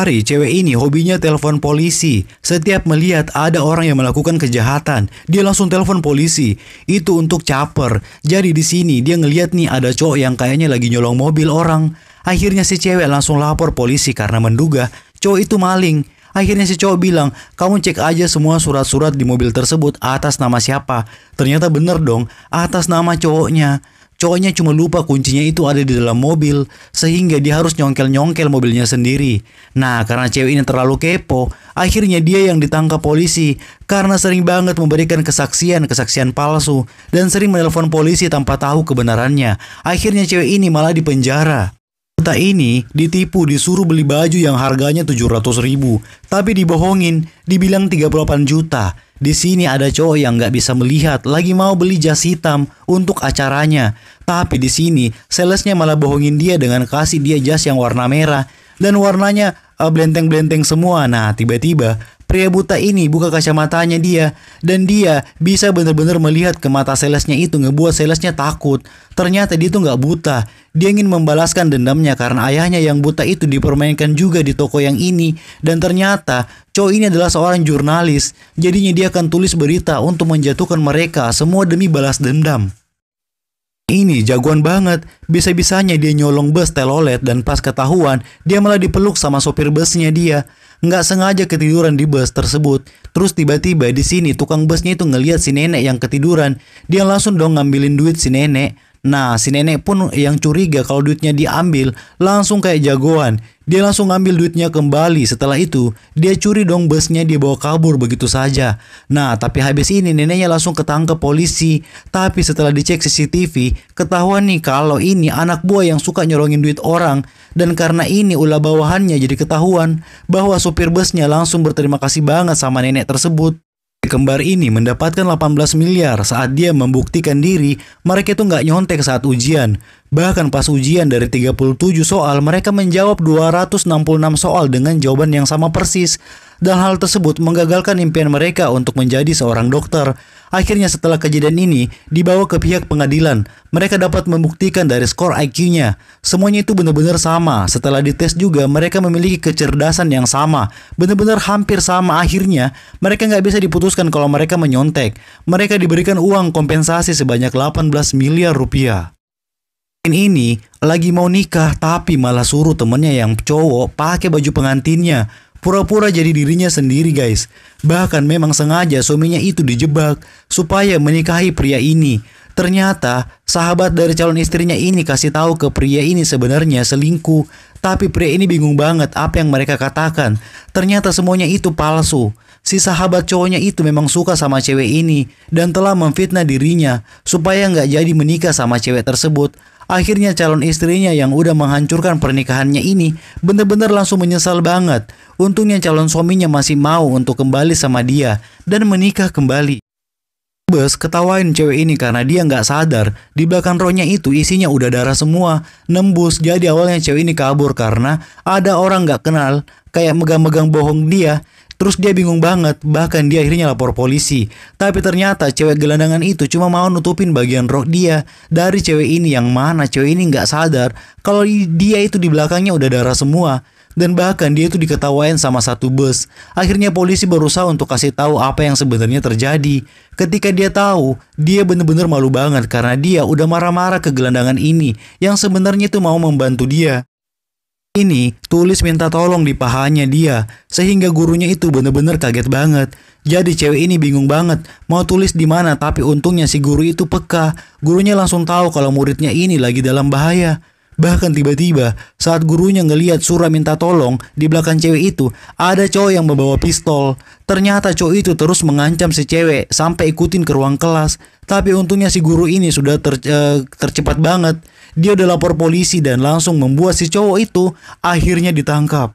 hari, cewek ini hobinya telepon polisi. Setiap melihat ada orang yang melakukan kejahatan, dia langsung telepon polisi. Itu untuk caper. Jadi di sini dia ngeliat nih ada cowok yang kayaknya lagi nyolong mobil orang. Akhirnya si cewek langsung lapor polisi karena menduga cowok itu maling. Akhirnya si cowok bilang, kamu cek aja semua surat-surat di mobil tersebut atas nama siapa. Ternyata bener dong, atas nama cowoknya. Cowoknya cuma lupa kuncinya itu ada di dalam mobil, sehingga dia harus nyongkel-nyongkel mobilnya sendiri. Nah, karena cewek ini terlalu kepo, akhirnya dia yang ditangkap polisi karena sering banget memberikan kesaksian-kesaksian palsu dan sering menelpon polisi tanpa tahu kebenarannya. Akhirnya cewek ini malah dipenjara. Kota ini ditipu disuruh beli baju yang harganya 700 ribu, tapi dibohongin, dibilang 38 juta. Di sini ada cowok yang nggak bisa melihat, lagi mau beli jas hitam untuk acaranya. Tapi di sini, salesnya malah bohongin dia dengan kasih dia jas yang warna merah. Dan warnanya blenteng eh, blenteng-blenteng semua. Nah, tiba-tiba Pria buta ini buka kacamatanya dia dan dia bisa benar-benar melihat ke mata Selesnya itu ngebuat Selesnya takut. Ternyata dia itu nggak buta. Dia ingin membalaskan dendamnya karena ayahnya yang buta itu dipermainkan juga di toko yang ini. Dan ternyata cowok ini adalah seorang jurnalis. Jadinya dia akan tulis berita untuk menjatuhkan mereka semua demi balas dendam. Ini jagoan banget, bisa-bisanya dia nyolong bus telolet dan pas ketahuan, dia malah dipeluk sama sopir busnya dia. Nggak sengaja ketiduran di bus tersebut. Terus tiba-tiba di sini tukang busnya itu ngeliat si nenek yang ketiduran. Dia langsung dong ngambilin duit si nenek. Nah, si nenek pun yang curiga kalau duitnya diambil, langsung kayak jagoan. Dia langsung ambil duitnya kembali. Setelah itu, dia curi dong busnya dia bawa kabur begitu saja. Nah, tapi habis ini neneknya langsung ketangkep polisi. Tapi setelah dicek CCTV, ketahuan nih kalau ini anak buah yang suka nyorongin duit orang. Dan karena ini ulah bawahannya jadi ketahuan bahwa supir busnya langsung berterima kasih banget sama nenek tersebut. Kembar ini mendapatkan 18 miliar saat dia membuktikan diri mereka itu nggak nyontek saat ujian. Bahkan pas ujian dari 37 soal, mereka menjawab 266 soal dengan jawaban yang sama persis. Dan hal tersebut menggagalkan impian mereka untuk menjadi seorang dokter. Akhirnya setelah kejadian ini, dibawa ke pihak pengadilan. Mereka dapat membuktikan dari skor IQ-nya. Semuanya itu benar-benar sama. Setelah dites juga, mereka memiliki kecerdasan yang sama. Benar-benar hampir sama akhirnya. Mereka nggak bisa diputuskan kalau mereka menyontek. Mereka diberikan uang kompensasi sebanyak 18 miliar rupiah. Ini lagi mau nikah tapi malah suruh temennya yang cowok pakai baju pengantinnya pura-pura jadi dirinya sendiri guys. Bahkan memang sengaja suaminya itu dijebak supaya menikahi pria ini. Ternyata sahabat dari calon istrinya ini kasih tahu ke pria ini sebenarnya selingkuh. Tapi pria ini bingung banget apa yang mereka katakan. Ternyata semuanya itu palsu si sahabat cowoknya itu memang suka sama cewek ini dan telah memfitnah dirinya supaya nggak jadi menikah sama cewek tersebut. Akhirnya calon istrinya yang udah menghancurkan pernikahannya ini benar-benar langsung menyesal banget. Untungnya calon suaminya masih mau untuk kembali sama dia dan menikah kembali. Bus ketawain cewek ini karena dia nggak sadar di belakang rohnya itu isinya udah darah semua nembus jadi awalnya cewek ini kabur karena ada orang nggak kenal kayak megang-megang bohong dia Terus dia bingung banget, bahkan dia akhirnya lapor polisi. Tapi ternyata cewek gelandangan itu cuma mau nutupin bagian rok dia dari cewek ini yang mana cewek ini nggak sadar kalau dia itu di belakangnya udah darah semua. Dan bahkan dia itu diketawain sama satu bus. Akhirnya polisi berusaha untuk kasih tahu apa yang sebenarnya terjadi. Ketika dia tahu, dia bener-bener malu banget karena dia udah marah-marah ke gelandangan ini yang sebenarnya itu mau membantu dia ini, Tulis minta tolong di pahanya dia, sehingga gurunya itu bener-bener kaget banget. Jadi cewek ini bingung banget, mau tulis di mana tapi untungnya si guru itu peka. Gurunya langsung tahu kalau muridnya ini lagi dalam bahaya. Bahkan tiba-tiba saat gurunya ngeliat Sura minta tolong di belakang cewek itu ada cowok yang membawa pistol. Ternyata cowok itu terus mengancam si cewek sampai ikutin ke ruang kelas. Tapi untungnya si guru ini sudah ter, uh, tercepat banget. Dia udah lapor polisi dan langsung membuat si cowok itu akhirnya ditangkap.